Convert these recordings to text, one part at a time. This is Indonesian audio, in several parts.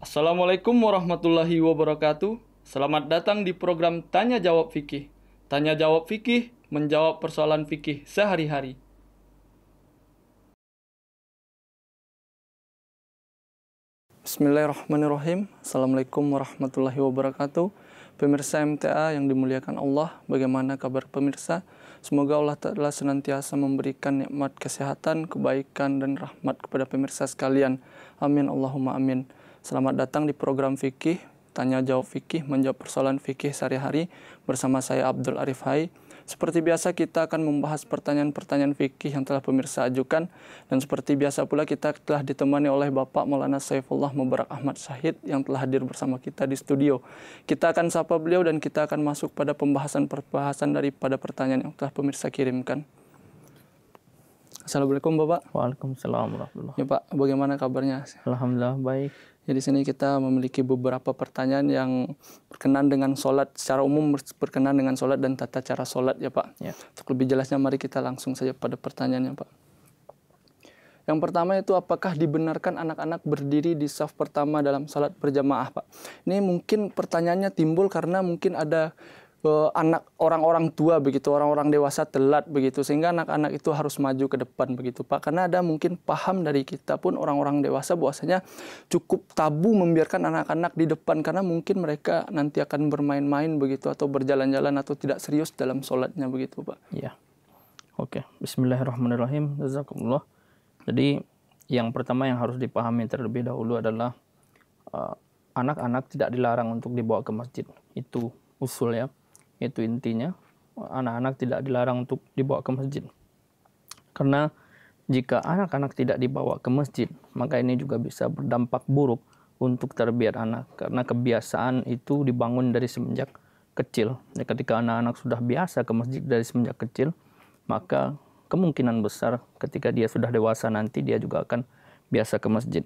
Assalamualaikum warahmatullahi wabarakatuh. Selamat datang di program Tanya Jawab Fikih. Tanya Jawab Fikih menjawab persoalan fikih sehari-hari. Bismillahirrahmanirrahim. Assalamualaikum warahmatullahi wabarakatuh. Pemirsa MTA yang dimuliakan Allah, bagaimana kabar pemirsa? Semoga Allah Ta'ala senantiasa memberikan nikmat kesehatan, kebaikan, dan rahmat kepada pemirsa sekalian. Amin Allahumma amin. Selamat datang di program Fikih, Tanya Jawab Fikih, menjawab persoalan fikih sehari-hari bersama saya Abdul Arif Hai. Seperti biasa kita akan membahas pertanyaan-pertanyaan fikih yang telah pemirsa ajukan dan seperti biasa pula kita telah ditemani oleh Bapak Maulana Saifullah Mubarak Ahmad Syahid yang telah hadir bersama kita di studio. Kita akan sapa beliau dan kita akan masuk pada pembahasan-pembahasan daripada pertanyaan yang telah pemirsa kirimkan. Assalamualaikum Bapak. Waalaikumsalam warahmatullahi Ya Pak, bagaimana kabarnya? Alhamdulillah baik. Ya, di sini kita memiliki beberapa pertanyaan yang berkenan dengan sholat secara umum berkenan dengan sholat dan tata cara sholat ya Pak. Ya. Untuk lebih jelasnya mari kita langsung saja pada pertanyaannya Pak. Yang pertama itu apakah dibenarkan anak-anak berdiri di saf pertama dalam sholat berjamaah Pak? Ini mungkin pertanyaannya timbul karena mungkin ada anak orang-orang tua begitu, orang-orang dewasa telat begitu, sehingga anak-anak itu harus maju ke depan begitu Pak. Karena ada mungkin paham dari kita pun orang-orang dewasa bahwasanya cukup tabu membiarkan anak-anak di depan karena mungkin mereka nanti akan bermain-main begitu atau berjalan-jalan atau tidak serius dalam sholatnya begitu Pak. ya Oke, Bismillahirrahmanirrahim. Jazakumullah. Jadi yang pertama yang harus dipahami terlebih dahulu adalah eh, anak-anak uh, anak -anak tidak dilarang untuk dibawa ke masjid. Itu usul ya itu intinya. Anak-anak tidak dilarang untuk dibawa ke masjid. Karena jika anak-anak tidak dibawa ke masjid, maka ini juga bisa berdampak buruk untuk terbiar anak. Karena kebiasaan itu dibangun dari semenjak kecil. Ya, ketika anak-anak sudah biasa ke masjid dari semenjak kecil, maka kemungkinan besar ketika dia sudah dewasa nanti dia juga akan biasa ke masjid.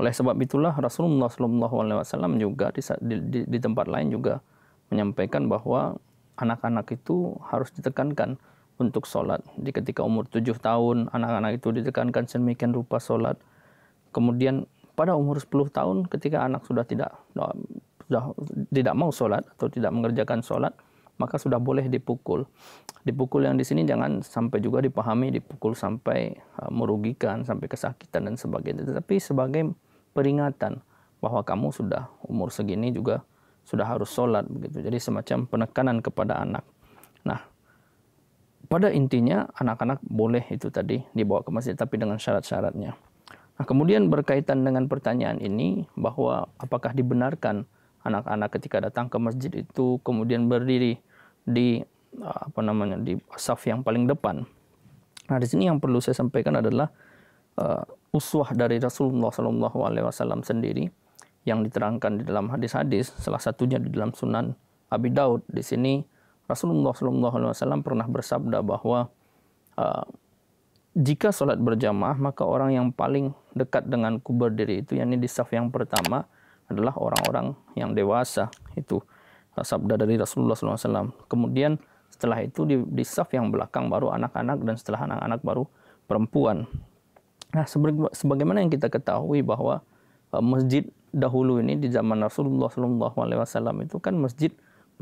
Oleh sebab itulah Rasulullah SAW juga di, di, di tempat lain juga menyampaikan bahwa anak-anak itu harus ditekankan untuk sholat. Jadi ketika umur tujuh tahun, anak-anak itu ditekankan sedemikian rupa sholat. Kemudian pada umur sepuluh tahun ketika anak sudah tidak eh, sudah tidak mau sholat atau tidak mengerjakan sholat, maka sudah boleh dipukul. Dipukul yang di sini jangan sampai juga dipahami dipukul sampai eh, merugikan, sampai kesakitan dan sebagainya. Tetapi sebagai peringatan bahwa kamu sudah umur segini juga sudah harus sholat begitu. Jadi semacam penekanan kepada anak. Nah, pada intinya anak-anak boleh itu tadi dibawa ke masjid tapi dengan syarat-syaratnya. Nah, kemudian berkaitan dengan pertanyaan ini bahwa apakah dibenarkan anak-anak ketika datang ke masjid itu kemudian berdiri di uh, apa namanya di saf yang paling depan. Nah, di sini yang perlu saya sampaikan adalah uh, uswah dari Rasulullah SAW sendiri yang diterangkan di dalam hadis-hadis, salah satunya di dalam Sunan Abi Daud. Di sini Rasulullah SAW pernah bersabda bahwa uh, jika sholat berjamaah maka orang yang paling dekat dengan kubur berdiri itu yakni di saf yang pertama adalah orang-orang yang dewasa itu sabda dari Rasulullah SAW. Kemudian setelah itu di, di saf yang belakang baru anak-anak dan setelah anak-anak baru perempuan. Nah, sebagaimana yang kita ketahui bahwa uh, masjid dahulu ini di zaman Rasulullah Shallallahu Alaihi Wasallam itu kan masjid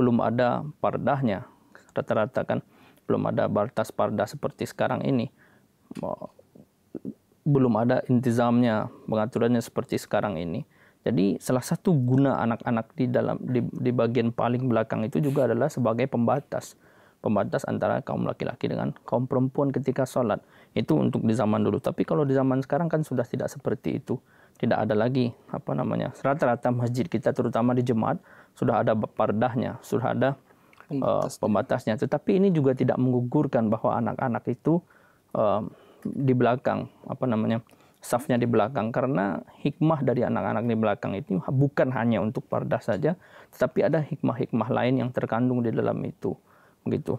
belum ada pardahnya rata-rata kan belum ada batas pardah seperti sekarang ini belum ada intizamnya pengaturannya seperti sekarang ini jadi salah satu guna anak-anak di dalam di, di bagian paling belakang itu juga adalah sebagai pembatas pembatas antara kaum laki-laki dengan kaum perempuan ketika sholat itu untuk di zaman dulu tapi kalau di zaman sekarang kan sudah tidak seperti itu tidak ada lagi apa namanya rata-rata masjid kita terutama di jemaat sudah ada pardahnya sudah ada eh, Pembatas. uh, pembatasnya tetapi ini juga tidak menggugurkan bahwa anak-anak itu uh, di belakang apa namanya safnya di belakang karena hikmah dari anak-anak di belakang itu bukan hanya untuk pardah saja tetapi ada hikmah-hikmah lain yang terkandung di dalam itu begitu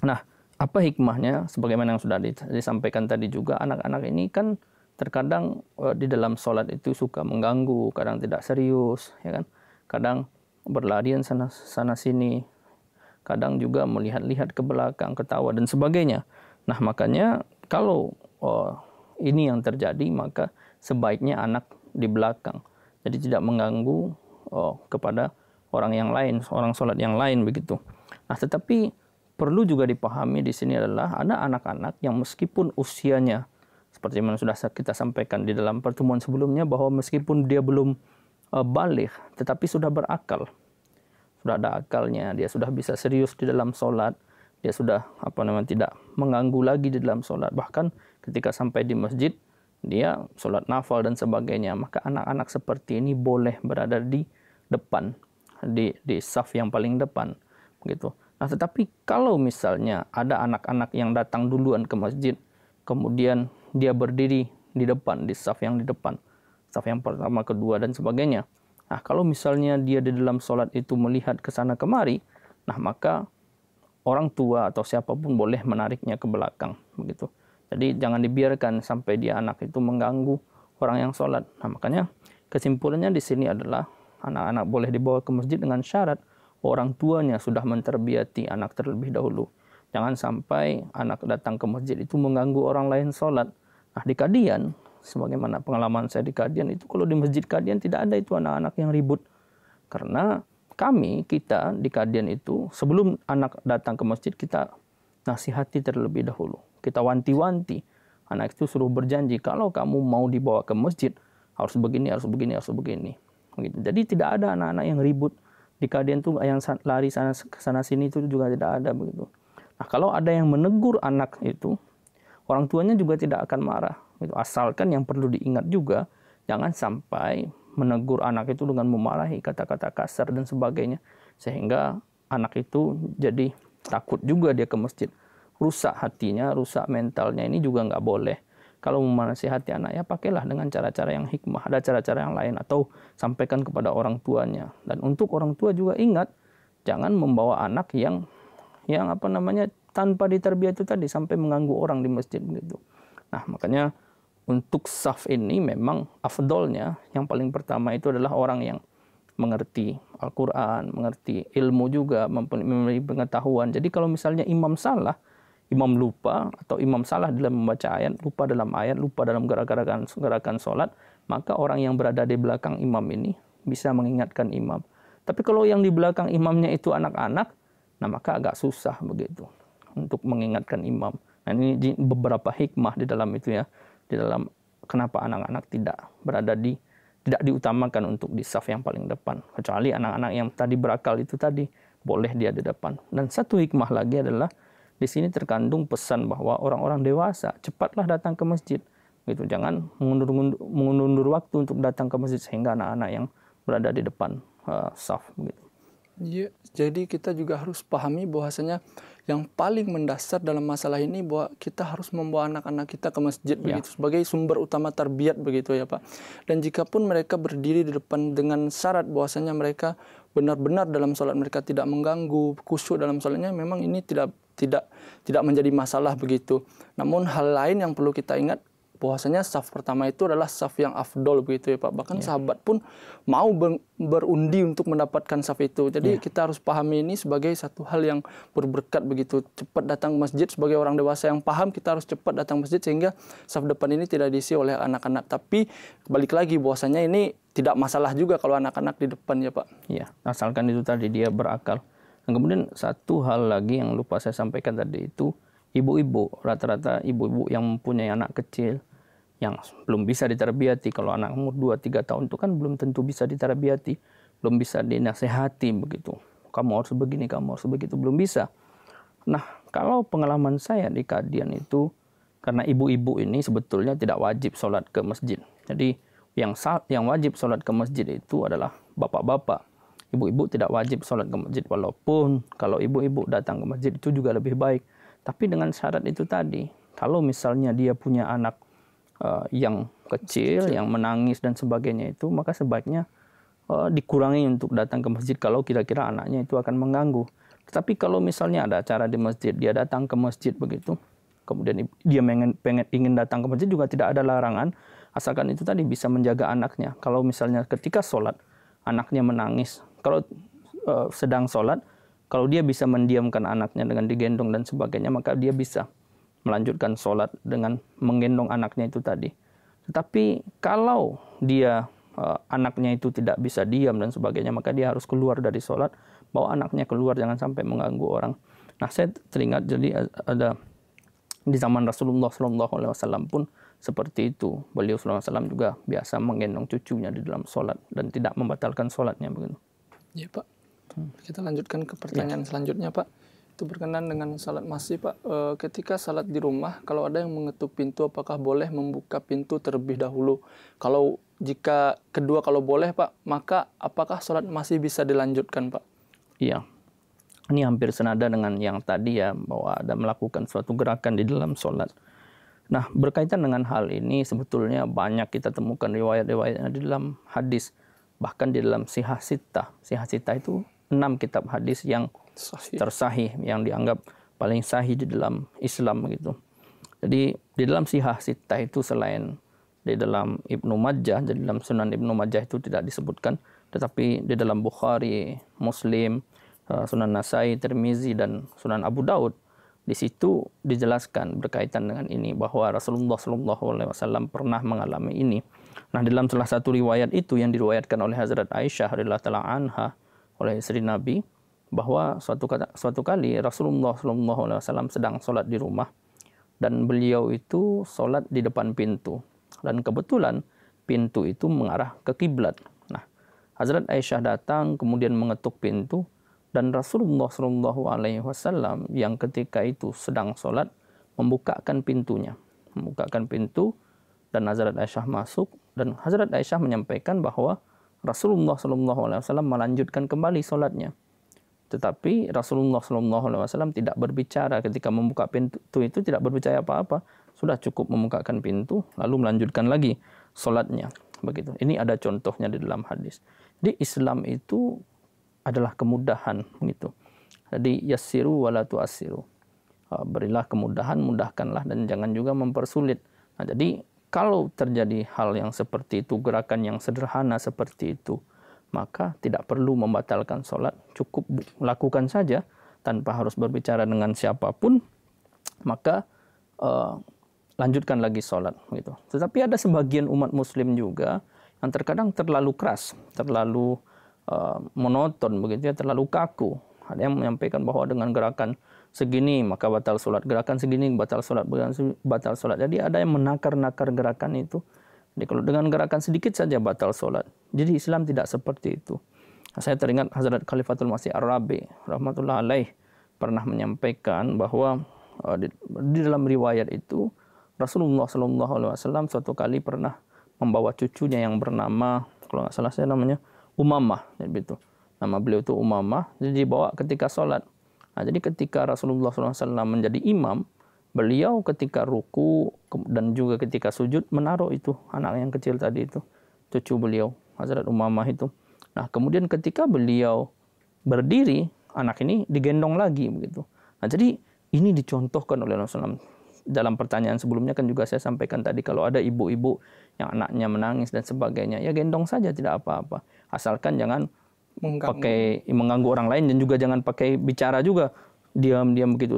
nah apa hikmahnya sebagaimana yang sudah disampaikan tadi juga anak-anak ini kan terkadang eh, di dalam sholat itu suka mengganggu, kadang tidak serius, ya kan? Kadang berlarian sana sana sini, kadang juga melihat-lihat ke belakang, ketawa dan sebagainya. Nah makanya kalau oh, ini yang terjadi maka sebaiknya anak di belakang, jadi tidak mengganggu oh, kepada orang yang lain, orang sholat yang lain begitu. Nah tetapi perlu juga dipahami di sini adalah ada anak-anak yang meskipun usianya seperti yang sudah kita sampaikan di dalam pertemuan sebelumnya bahwa meskipun dia belum eh, balik tetapi sudah berakal. Sudah ada akalnya, dia sudah bisa serius di dalam sholat, dia sudah apa namanya tidak mengganggu lagi di dalam sholat. Bahkan ketika sampai di masjid, dia sholat nafal dan sebagainya. Maka anak-anak seperti ini boleh berada di depan, di, di saf yang paling depan. begitu. Nah, tetapi kalau misalnya ada anak-anak yang datang duluan ke masjid, kemudian dia berdiri di depan, di saf yang di depan, saf yang pertama, kedua, dan sebagainya. Nah, kalau misalnya dia di dalam sholat itu melihat ke sana kemari, nah maka orang tua atau siapapun boleh menariknya ke belakang, begitu. Jadi jangan dibiarkan sampai dia anak itu mengganggu orang yang sholat. Nah makanya kesimpulannya di sini adalah anak-anak boleh dibawa ke masjid dengan syarat orang tuanya sudah menterbiati anak terlebih dahulu. Jangan sampai anak datang ke masjid itu mengganggu orang lain sholat. Nah di Kadian, sebagaimana pengalaman saya di Kadian itu kalau di masjid Kadian tidak ada itu anak-anak yang ribut. Karena kami, kita di Kadian itu sebelum anak datang ke masjid kita nasihati terlebih dahulu. Kita wanti-wanti. Anak itu suruh berjanji kalau kamu mau dibawa ke masjid harus begini, harus begini, harus begini. Gitu. Jadi tidak ada anak-anak yang ribut di Kadian tuh yang lari sana sana sini itu juga tidak ada begitu. Nah, kalau ada yang menegur anak itu, orang tuanya juga tidak akan marah. Itu asalkan yang perlu diingat juga, jangan sampai menegur anak itu dengan memarahi kata-kata kasar dan sebagainya, sehingga anak itu jadi takut juga dia ke masjid. Rusak hatinya, rusak mentalnya ini juga nggak boleh. Kalau memanasi hati anak ya pakailah dengan cara-cara yang hikmah, ada cara-cara yang lain atau sampaikan kepada orang tuanya. Dan untuk orang tua juga ingat, jangan membawa anak yang yang apa namanya tanpa diterbiah itu tadi sampai mengganggu orang di masjid gitu. Nah, makanya untuk saf ini memang afdolnya yang paling pertama itu adalah orang yang mengerti Al-Qur'an, mengerti ilmu juga, mempunyai pengetahuan. Jadi kalau misalnya imam salah, imam lupa atau imam salah dalam membaca ayat, lupa dalam ayat, lupa dalam gerakan gerakan sholat, maka orang yang berada di belakang imam ini bisa mengingatkan imam. Tapi kalau yang di belakang imamnya itu anak-anak, Nah maka agak susah begitu untuk mengingatkan imam. Nah ini beberapa hikmah di dalam itu ya, di dalam kenapa anak-anak tidak berada di tidak diutamakan untuk di saf yang paling depan kecuali anak-anak yang tadi berakal itu tadi boleh dia di depan dan satu hikmah lagi adalah di sini terkandung pesan bahwa orang-orang dewasa cepatlah datang ke masjid gitu jangan mengundur-undur waktu untuk datang ke masjid sehingga anak-anak yang berada di depan uh, saf gitu Iya, jadi kita juga harus pahami bahwasanya yang paling mendasar dalam masalah ini bahwa kita harus membawa anak-anak kita ke masjid ya. begitu sebagai sumber utama tarbiyat begitu ya Pak. Dan jika pun mereka berdiri di depan dengan syarat bahwasanya mereka benar-benar dalam sholat mereka tidak mengganggu khusyuk dalam sholatnya, memang ini tidak tidak tidak menjadi masalah begitu. Namun hal lain yang perlu kita ingat bahwasanya saf pertama itu adalah saf yang afdol begitu ya Pak. Bahkan yeah. sahabat pun mau ber berundi untuk mendapatkan saf itu. Jadi yeah. kita harus pahami ini sebagai satu hal yang berberkat begitu. Cepat datang ke masjid sebagai orang dewasa yang paham kita harus cepat datang masjid sehingga saf depan ini tidak diisi oleh anak-anak. Tapi balik lagi bahwasanya ini tidak masalah juga kalau anak-anak di depan ya Pak. Iya, yeah. asalkan itu tadi dia berakal. Dan kemudian satu hal lagi yang lupa saya sampaikan tadi itu ibu-ibu, rata-rata ibu-ibu yang mempunyai anak kecil yang belum bisa diterbiati. Kalau anak umur 2-3 tahun itu kan belum tentu bisa diterbiati, belum bisa dinasehati begitu. Kamu harus begini, kamu harus begitu, belum bisa. Nah, kalau pengalaman saya di Kadian itu, karena ibu-ibu ini sebetulnya tidak wajib sholat ke masjid. Jadi yang yang wajib sholat ke masjid itu adalah bapak-bapak. Ibu-ibu tidak wajib sholat ke masjid, walaupun kalau ibu-ibu datang ke masjid itu juga lebih baik tapi dengan syarat itu tadi, kalau misalnya dia punya anak uh, yang kecil, kecil, yang menangis dan sebagainya itu, maka sebaiknya uh, dikurangi untuk datang ke masjid kalau kira-kira anaknya itu akan mengganggu. Tapi kalau misalnya ada acara di masjid, dia datang ke masjid begitu, kemudian dia pengen, pengen ingin datang ke masjid juga tidak ada larangan, asalkan itu tadi bisa menjaga anaknya. Kalau misalnya ketika sholat anaknya menangis, kalau uh, sedang sholat kalau dia bisa mendiamkan anaknya dengan digendong dan sebagainya, maka dia bisa melanjutkan sholat dengan menggendong anaknya itu tadi. Tetapi kalau dia eh, anaknya itu tidak bisa diam dan sebagainya, maka dia harus keluar dari sholat, bawa anaknya keluar, jangan sampai mengganggu orang. Nah, saya teringat jadi eh, ada di zaman Rasulullah SAW pun seperti itu. Beliau SAW juga biasa menggendong cucunya di dalam sholat dan tidak membatalkan sholatnya begitu. Ya Pak. Hmm. Kita lanjutkan ke iya. pertanyaan ya. selanjutnya, Pak. Itu berkenan dengan salat masih, Pak. E, ketika salat di rumah, kalau ada yang mengetuk pintu, apakah boleh membuka pintu terlebih dahulu? Kalau jika kedua kalau boleh, Pak, maka apakah salat masih bisa dilanjutkan, Pak? Iya. Ini hampir senada dengan yang tadi ya, bahwa ada melakukan suatu gerakan di dalam salat Nah, berkaitan dengan hal ini sebetulnya banyak kita temukan riwayat riwayatnya di dalam hadis bahkan di dalam sihah sitah sihah sitah itu enam kitab hadis yang sahih. tersahih yang dianggap paling sahih di dalam Islam gitu. Jadi di dalam Sihah Sittah itu selain di dalam Ibnu Majah, di dalam Sunan Ibnu Majah itu tidak disebutkan, tetapi di dalam Bukhari, Muslim, eh, Sunan Nasai, Tirmizi dan Sunan Abu Daud di situ dijelaskan berkaitan dengan ini bahwa Rasulullah Shallallahu Alaihi Wasallam pernah mengalami ini. Nah dalam salah satu riwayat itu yang diriwayatkan oleh Hazrat Aisyah radhiallahu anha oleh istri Nabi bahwa suatu, kata, suatu kali Rasulullah SAW sedang sholat di rumah dan beliau itu sholat di depan pintu dan kebetulan pintu itu mengarah ke kiblat. Nah, Hazrat Aisyah datang kemudian mengetuk pintu dan Rasulullah Shallallahu Alaihi Wasallam yang ketika itu sedang sholat membukakan pintunya, membukakan pintu dan Hazrat Aisyah masuk dan Hazrat Aisyah menyampaikan bahwa Rasulullah SAW melanjutkan kembali sholatnya. Tetapi Rasulullah SAW tidak berbicara ketika membuka pintu itu tidak berbicara apa-apa. Sudah cukup membukakan pintu lalu melanjutkan lagi sholatnya. Begitu. Ini ada contohnya di dalam hadis. Jadi Islam itu adalah kemudahan gitu. Jadi yasiru walatu asiru. Ah, berilah kemudahan, mudahkanlah dan jangan juga mempersulit. Nah, jadi kalau terjadi hal yang seperti itu, gerakan yang sederhana seperti itu, maka tidak perlu membatalkan sholat, cukup lakukan saja tanpa harus berbicara dengan siapapun, maka uh, lanjutkan lagi sholat gitu. Tetapi ada sebagian umat Muslim juga yang terkadang terlalu keras, terlalu uh, monoton begitu ya, terlalu kaku. Ada yang menyampaikan bahwa dengan gerakan segini maka batal sholat gerakan segini batal sholat batal sholat jadi ada yang menakar-nakar gerakan itu jadi kalau dengan gerakan sedikit saja batal sholat jadi Islam tidak seperti itu saya teringat Hazrat Khalifatul Masih Arabi, rabi rahmatullah alaih pernah menyampaikan bahwa eh, di, di dalam riwayat itu Rasulullah Shallallahu Alaihi Wasallam suatu kali pernah membawa cucunya yang bernama kalau nggak salah saya namanya Umamah begitu nama beliau itu Umamah jadi dibawa ketika sholat Nah, jadi ketika Rasulullah SAW menjadi imam, beliau ketika ruku dan juga ketika sujud menaruh itu anak yang kecil tadi itu, cucu beliau, Hazrat Umamah itu. Nah, kemudian ketika beliau berdiri, anak ini digendong lagi begitu. Nah, jadi ini dicontohkan oleh Rasulullah Dalam pertanyaan sebelumnya kan juga saya sampaikan tadi kalau ada ibu-ibu yang anaknya menangis dan sebagainya, ya gendong saja tidak apa-apa. Asalkan jangan mengganggu. pakai mengganggu orang lain dan juga jangan pakai bicara juga diam-diam begitu.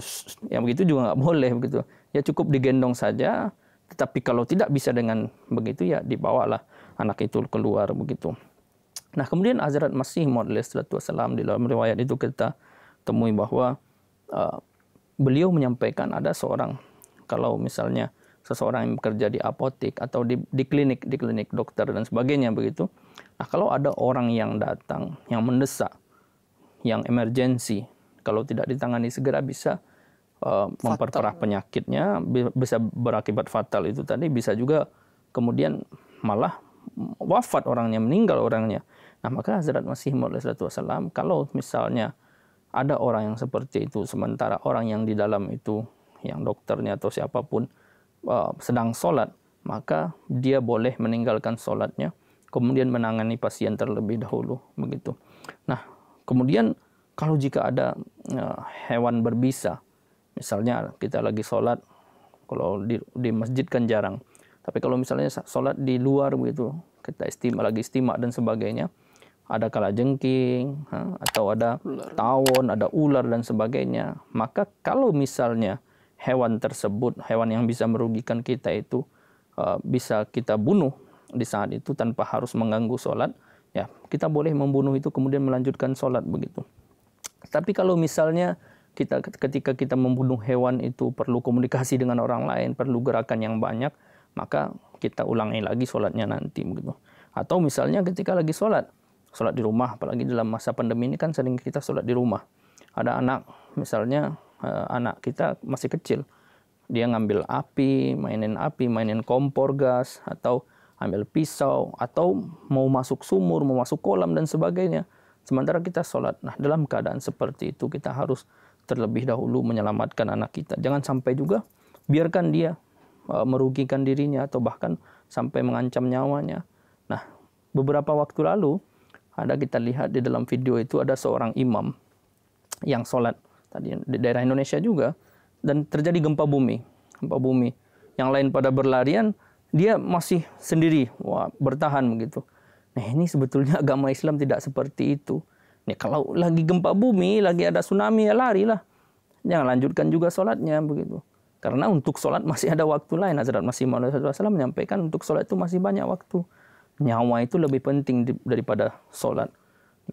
Yang begitu juga nggak boleh begitu. Ya cukup digendong saja. Tetapi kalau tidak bisa dengan begitu ya dibawalah anak itu keluar begitu. Nah kemudian Hazrat Masih Maud Wasallam di dalam riwayat itu kita temui bahwa uh, beliau menyampaikan ada seorang kalau misalnya seseorang yang bekerja di apotek atau di, di klinik, di klinik dokter dan sebagainya begitu. Nah, kalau ada orang yang datang yang mendesak, yang emergensi, kalau tidak ditangani segera bisa uh, memperparah penyakitnya, bisa berakibat fatal itu tadi, bisa juga kemudian malah wafat orangnya, meninggal orangnya. Nah, maka Hazrat Masih Maud Wasallam kalau misalnya ada orang yang seperti itu sementara orang yang di dalam itu yang dokternya atau siapapun Uh, sedang sholat, maka dia boleh meninggalkan sholatnya, kemudian menangani pasien terlebih dahulu, begitu. Nah, kemudian kalau jika ada uh, hewan berbisa, misalnya kita lagi sholat, kalau di, di masjid kan jarang, tapi kalau misalnya sholat di luar begitu, kita istimak lagi istimak dan sebagainya, ada kalajengking, atau ada tawon, ada ular dan sebagainya, maka kalau misalnya hewan tersebut, hewan yang bisa merugikan kita itu eh, bisa kita bunuh di saat itu tanpa harus mengganggu sholat, ya kita boleh membunuh itu kemudian melanjutkan sholat begitu. Tapi kalau misalnya kita ketika kita membunuh hewan itu perlu komunikasi dengan orang lain, perlu gerakan yang banyak, maka kita ulangi lagi sholatnya nanti begitu. Atau misalnya ketika lagi sholat, sholat di rumah, apalagi dalam masa pandemi ini kan sering kita sholat di rumah. Ada anak misalnya Eh, anak kita masih kecil. Dia ngambil api, mainin api, mainin kompor gas, atau ambil pisau, atau mau masuk sumur, mau masuk kolam, dan sebagainya. Sementara kita sholat. Nah, dalam keadaan seperti itu kita harus terlebih dahulu menyelamatkan anak kita. Jangan sampai juga biarkan dia eh, merugikan dirinya atau bahkan sampai mengancam nyawanya. Nah, beberapa waktu lalu ada kita lihat di dalam video itu ada seorang imam yang sholat tadi daerah Indonesia juga dan terjadi gempa bumi gempa bumi yang lain pada berlarian dia masih sendiri wah bertahan begitu nah ini sebetulnya agama Islam tidak seperti itu nih kalau lagi gempa bumi lagi ada tsunami ya lari lah. jangan lanjutkan juga sholatnya begitu karena untuk sholat masih ada waktu lain Hazrat Masih Muhammad SAW menyampaikan untuk sholat itu masih banyak waktu nyawa itu lebih penting daripada sholat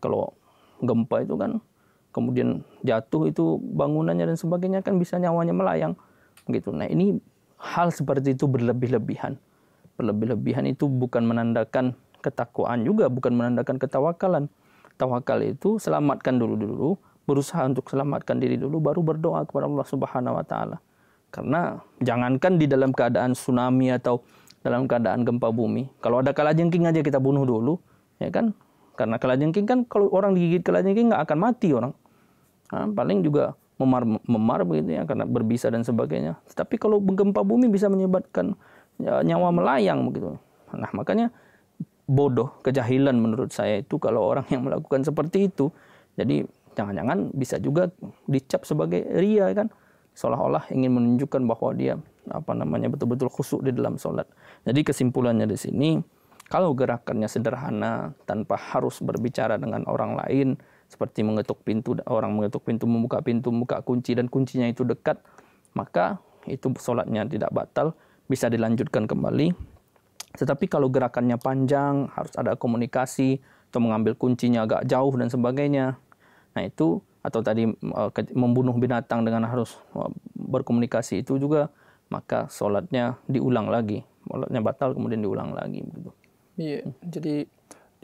kalau gempa itu kan kemudian jatuh itu bangunannya dan sebagainya kan bisa nyawanya melayang gitu. Nah, ini hal seperti itu berlebih-lebihan. Berlebih-lebihan itu bukan menandakan ketakwaan juga, bukan menandakan ketawakalan. Tawakal itu selamatkan dulu-dulu, berusaha untuk selamatkan diri dulu baru berdoa kepada Allah Subhanahu wa taala. Karena jangankan di dalam keadaan tsunami atau dalam keadaan gempa bumi, kalau ada kalajengking aja kita bunuh dulu, ya kan? Karena kalajengking kan kalau orang digigit kalajengking nggak akan mati orang Nah, paling juga memar memar begitu ya karena berbisa dan sebagainya. Tapi kalau gempa bumi bisa menyebabkan ya, nyawa melayang begitu. Nah, makanya bodoh, kejahilan menurut saya itu kalau orang yang melakukan seperti itu. Jadi jangan-jangan bisa juga dicap sebagai ria kan seolah-olah ingin menunjukkan bahwa dia apa namanya betul-betul khusyuk di dalam sholat. Jadi kesimpulannya di sini, kalau gerakannya sederhana tanpa harus berbicara dengan orang lain, seperti mengetuk pintu orang mengetuk pintu membuka pintu membuka kunci dan kuncinya itu dekat maka itu sholatnya tidak batal bisa dilanjutkan kembali tetapi kalau gerakannya panjang harus ada komunikasi atau mengambil kuncinya agak jauh dan sebagainya nah itu atau tadi eh, membunuh binatang dengan harus eh, berkomunikasi itu juga maka sholatnya diulang lagi sholatnya batal kemudian diulang lagi begitu iya jadi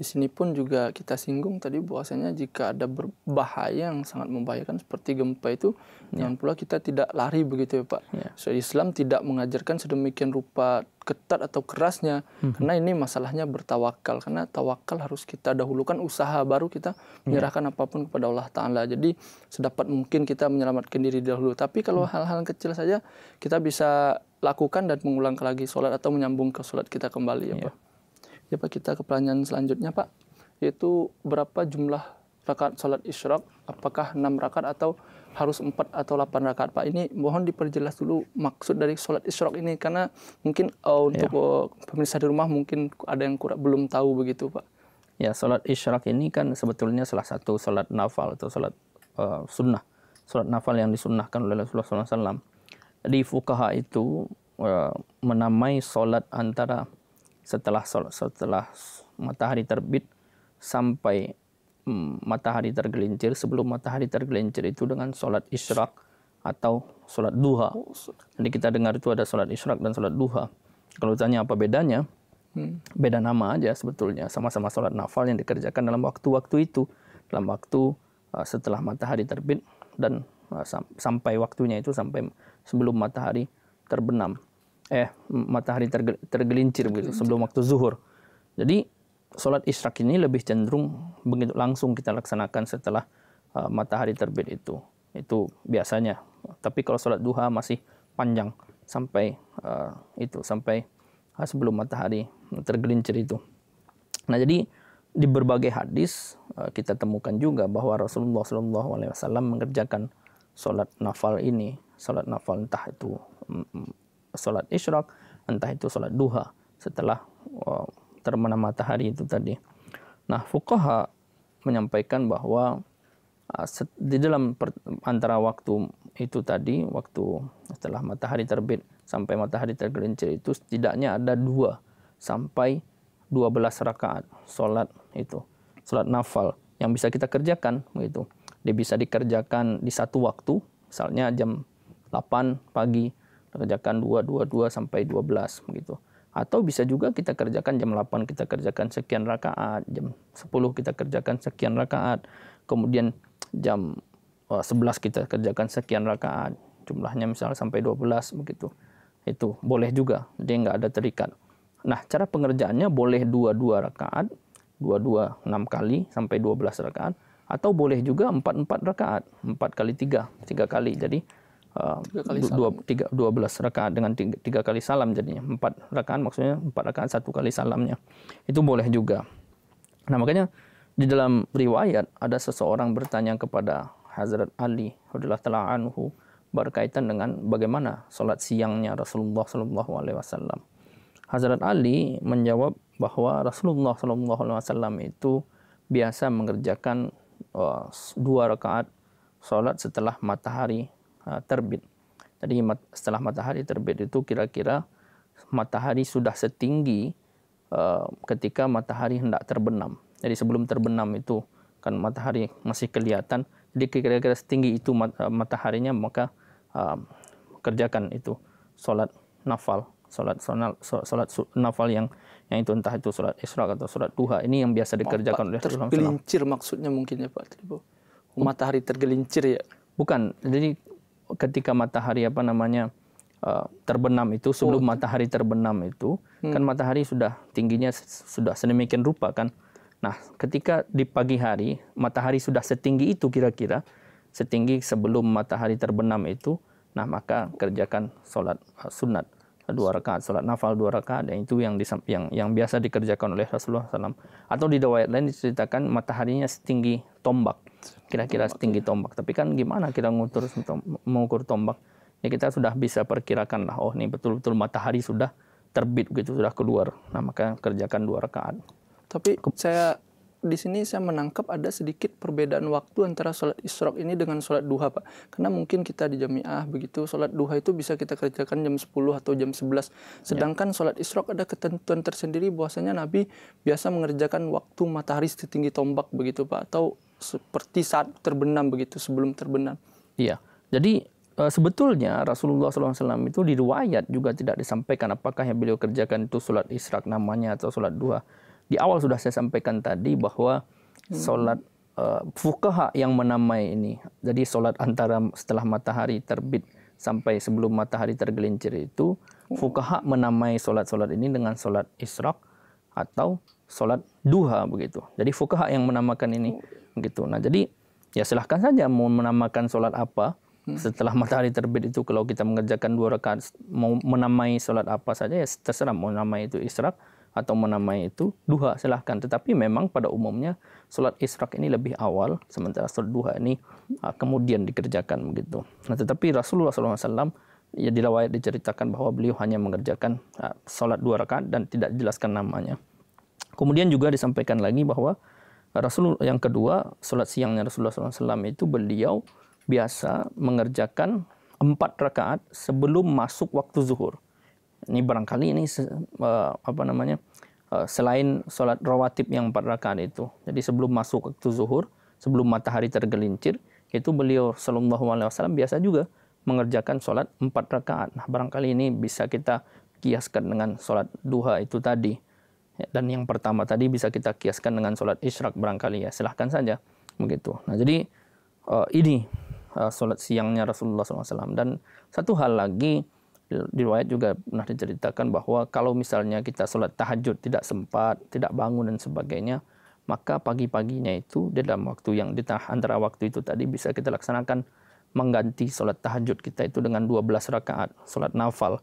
di sini pun juga kita singgung tadi bahwasanya jika ada berbahaya yang sangat membahayakan seperti gempa itu, yeah. jangan pula kita tidak lari begitu ya Pak. Yeah. So Islam tidak mengajarkan sedemikian rupa ketat atau kerasnya hmm. karena ini masalahnya bertawakal karena tawakal harus kita dahulukan usaha baru kita ya. menyerahkan yeah. apapun kepada Allah taala jadi sedapat mungkin kita menyelamatkan diri dahulu tapi kalau hmm. hal-hal kecil saja kita bisa lakukan dan mengulang lagi sholat atau menyambung ke sholat kita kembali ya yeah. Pak Ya Pak, kita ke pertanyaan selanjutnya Pak, yaitu berapa jumlah rakaat sholat isyraq? Apakah 6 rakaat atau harus 4 atau 8 rakaat Pak? Ini mohon diperjelas dulu maksud dari sholat isyraq ini, karena mungkin oh, untuk ya. Eh, pemirsa di rumah mungkin ada yang kurang, belum tahu begitu Pak. Ya, sholat isyraq ini kan sebetulnya salah satu sholat nafal atau sholat uh, eh, sunnah. Sholat nafal yang disunnahkan oleh Rasulullah SAW. Di fukaha itu menamai sholat antara setelah setelah matahari terbit sampai hmm, matahari tergelincir sebelum matahari tergelincir itu dengan sholat isyrak atau sholat duha. Jadi kita dengar itu ada sholat isyrak dan sholat duha. Kalau tanya apa bedanya, hmm. beda nama aja sebetulnya. Sama-sama sholat nafal yang dikerjakan dalam waktu-waktu itu. Dalam waktu uh, setelah matahari terbit dan uh, sam sampai waktunya itu sampai sebelum matahari terbenam eh matahari tergelincir begitu sebelum waktu zuhur. Jadi sholat isyrak ini lebih cenderung begitu langsung kita laksanakan setelah uh, matahari terbit itu. Itu biasanya. Tapi kalau sholat duha masih panjang sampai uh, itu sampai uh, sebelum matahari tergelincir itu. Nah jadi di berbagai hadis kita temukan juga bahwa Rasulullah SAW mengerjakan sholat nafal ini, sholat nafal entah itu mm, sholat isyrak, entah itu sholat duha setelah uh, oh, terbenam matahari itu tadi. Nah, fuqaha menyampaikan bahwa ah, di dalam per, antara waktu itu tadi, waktu setelah matahari terbit sampai matahari tergelincir itu setidaknya ada dua sampai dua belas rakaat sholat itu, sholat nafal yang bisa kita kerjakan begitu. Dia bisa dikerjakan di satu waktu, misalnya jam 8 pagi kerjakan 2, 2, 2 sampai 12 begitu. Atau bisa juga kita kerjakan jam 8 kita kerjakan sekian rakaat, jam 10 kita kerjakan sekian rakaat, kemudian jam 11 eh, kita kerjakan sekian rakaat, jumlahnya misalnya sampai 12 begitu. Itu boleh juga, dia nggak ada terikat. Nah, cara pengerjaannya boleh 2-2 rakaat, 2-2 6 kali sampai 12 rakaat, atau boleh juga 4-4 rakaat, 4 kali 3, 3 kali. Jadi dua belas rakaat dengan tiga, tiga kali salam jadinya empat rakaat maksudnya empat rakaat satu kali salamnya itu boleh juga nah makanya di dalam riwayat ada seseorang bertanya kepada Hazrat Ali radhiyallahu taala anhu berkaitan dengan bagaimana salat siangnya Rasulullah sallallahu alaihi wasallam Hazrat Ali menjawab bahwa Rasulullah sallallahu alaihi wasallam itu biasa mengerjakan uh, dua rakaat salat setelah matahari Ah, terbit. Jadi setelah matahari terbit itu kira-kira matahari sudah setinggi ah, ketika matahari hendak terbenam. Jadi sebelum terbenam itu kan matahari masih kelihatan. Jadi kira-kira setinggi itu ah, mataharinya maka kerjakan itu solat nafal, solat nafal yang yang itu entah itu salat isra atau salat duha. Ini yang biasa dikerjakan oleh Rasulullah. Tergelincir maksudnya mungkin ya Pak Matahari tergelincir ya. Bukan. Jadi ketika matahari apa namanya eh, terbenam itu sebelum oh. matahari terbenam itu hmm. kan matahari sudah tingginya sudah sedemikian rupa kan. Nah, ketika di pagi hari matahari sudah setinggi itu kira-kira setinggi sebelum matahari terbenam itu, nah maka kerjakan sholat eh, sunat dua rakaat, sholat nafal dua rakaat, dan itu yang yang yang biasa dikerjakan oleh Rasulullah SAW. Atau di dawai lain diceritakan mataharinya setinggi tombak kira-kira setinggi tombak. Tapi kan gimana kita ngukur mengukur tombak? Ya kita sudah bisa perkirakan lah, oh ini betul-betul matahari sudah terbit gitu sudah keluar. Nah maka kerjakan dua rakaat. Tapi saya di sini saya menangkap ada sedikit perbedaan waktu antara sholat isrok ini dengan sholat duha pak karena mungkin kita di jamiah begitu sholat duha itu bisa kita kerjakan jam 10 atau jam 11 sedangkan ya. sholat isrok ada ketentuan tersendiri bahwasanya nabi biasa mengerjakan waktu matahari setinggi tombak begitu pak atau seperti saat terbenam begitu sebelum terbenam. Iya. Jadi eh, sebetulnya Rasulullah SAW itu di riwayat juga tidak disampaikan apakah yang beliau kerjakan itu sholat israk namanya atau sholat duha. Di awal sudah saya sampaikan tadi bahwa hmm. sholat e, eh, fukaha yang menamai ini. Jadi sholat antara setelah matahari terbit sampai sebelum matahari tergelincir itu hmm. fukaha menamai sholat-sholat ini dengan sholat israk atau sholat duha begitu. Jadi fukaha yang menamakan ini oh, gitu. Nah jadi ya silahkan saja mau menamakan sholat apa hmm. setelah matahari terbit itu kalau kita mengerjakan dua rakaat mau menamai sholat apa saja ya terserah mau namai itu israk atau menamai itu duha silahkan. Tetapi memang pada umumnya sholat israk ini lebih awal, sementara sholat duha ini uh, kemudian dikerjakan begitu. Nah tetapi Rasulullah SAW ya di diceritakan bahwa beliau hanya mengerjakan uh, ah, sholat dua rakaat dan tidak jelaskan namanya. Kemudian juga disampaikan lagi bahwa Rasul yang kedua, solat siangnya Rasulullah SAW itu beliau biasa mengerjakan empat rakaat sebelum masuk waktu zuhur. Ini barangkali ini eh, apa namanya eh, selain solat rawatib yang empat rakaat itu. Jadi sebelum masuk waktu zuhur, sebelum matahari tergelincir, itu beliau Shallallahu Alaihi Wasallam biasa juga mengerjakan solat empat rakaat. Nah barangkali ini bisa kita kiaskan dengan solat duha itu tadi. Ya, dan yang pertama tadi bisa kita kiaskan dengan sholat isyrak barangkali ya, silahkan saja begitu. Nah jadi uh, ini uh, sholat siangnya Rasulullah SAW. Dan satu hal lagi di riwayat juga pernah diceritakan bahwa kalau misalnya kita sholat tahajud tidak sempat, tidak bangun dan sebagainya, maka pagi-paginya itu di dalam waktu yang di antara waktu itu tadi bisa kita laksanakan mengganti sholat tahajud kita itu dengan 12 rakaat sholat nafal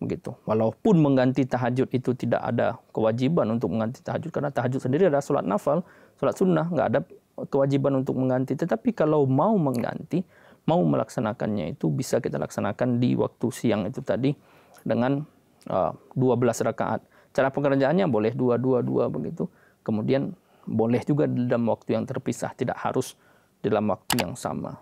begitu. Walaupun mengganti tahajud itu tidak ada kewajiban untuk mengganti tahajud karena tahajud sendiri adalah salat nafal, salat sunnah, nggak ada kewajiban untuk mengganti. Tetapi kalau mau mengganti, mau melaksanakannya itu bisa kita laksanakan di waktu siang itu tadi dengan uh, 12 rakaat. Cara pengerjaannya boleh dua dua dua begitu. Kemudian boleh juga dalam waktu yang terpisah, tidak harus dalam waktu yang sama.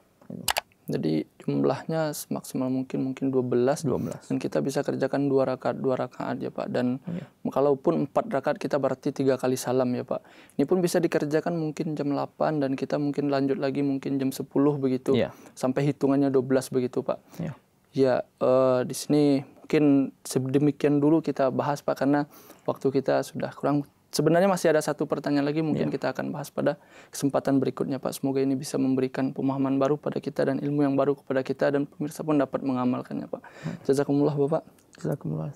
Jadi jumlahnya semaksimal mungkin mungkin 12 12 dan kita bisa kerjakan dua rakaat dua rakaat ya Pak dan yeah. Oh, iya. kalaupun empat rakaat kita berarti tiga kali salam ya Pak. Ini pun bisa dikerjakan mungkin jam 8 dan kita mungkin lanjut lagi mungkin jam 10 begitu yeah. sampai hitungannya 12 begitu Pak. Yeah. Ya uh, di sini mungkin sedemikian dulu kita bahas Pak karena waktu kita sudah kurang Sebenarnya masih ada satu pertanyaan lagi mungkin ya. kita akan bahas pada kesempatan berikutnya Pak. Semoga ini bisa memberikan pemahaman baru pada kita dan ilmu yang baru kepada kita dan pemirsa pun dapat mengamalkannya Pak. Hmm. Jazakumullah Bapak. Jazakumullah.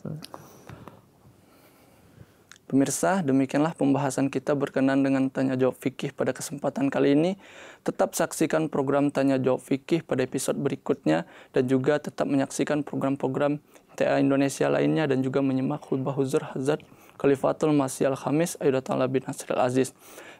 Pemirsa, demikianlah pembahasan kita berkenan dengan tanya jawab fikih pada kesempatan kali ini. Tetap saksikan program tanya jawab fikih pada episode berikutnya dan juga tetap menyaksikan program-program TA Indonesia lainnya dan juga menyimak khutbah huzur hazard Khalifatul Masyal Khamis Ayudatullah bin al Aziz.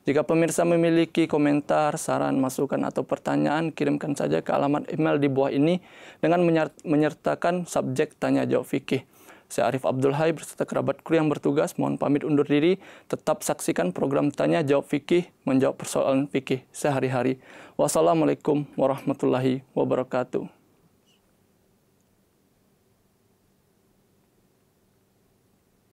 Jika pemirsa memiliki komentar, saran, masukan, atau pertanyaan, kirimkan saja ke alamat email di bawah ini dengan menyertakan subjek tanya jawab fikih. Saya Arif Abdul Hai berserta kerabat kru yang bertugas mohon pamit undur diri. Tetap saksikan program tanya jawab fikih menjawab persoalan fikih sehari-hari. Wassalamualaikum warahmatullahi wabarakatuh.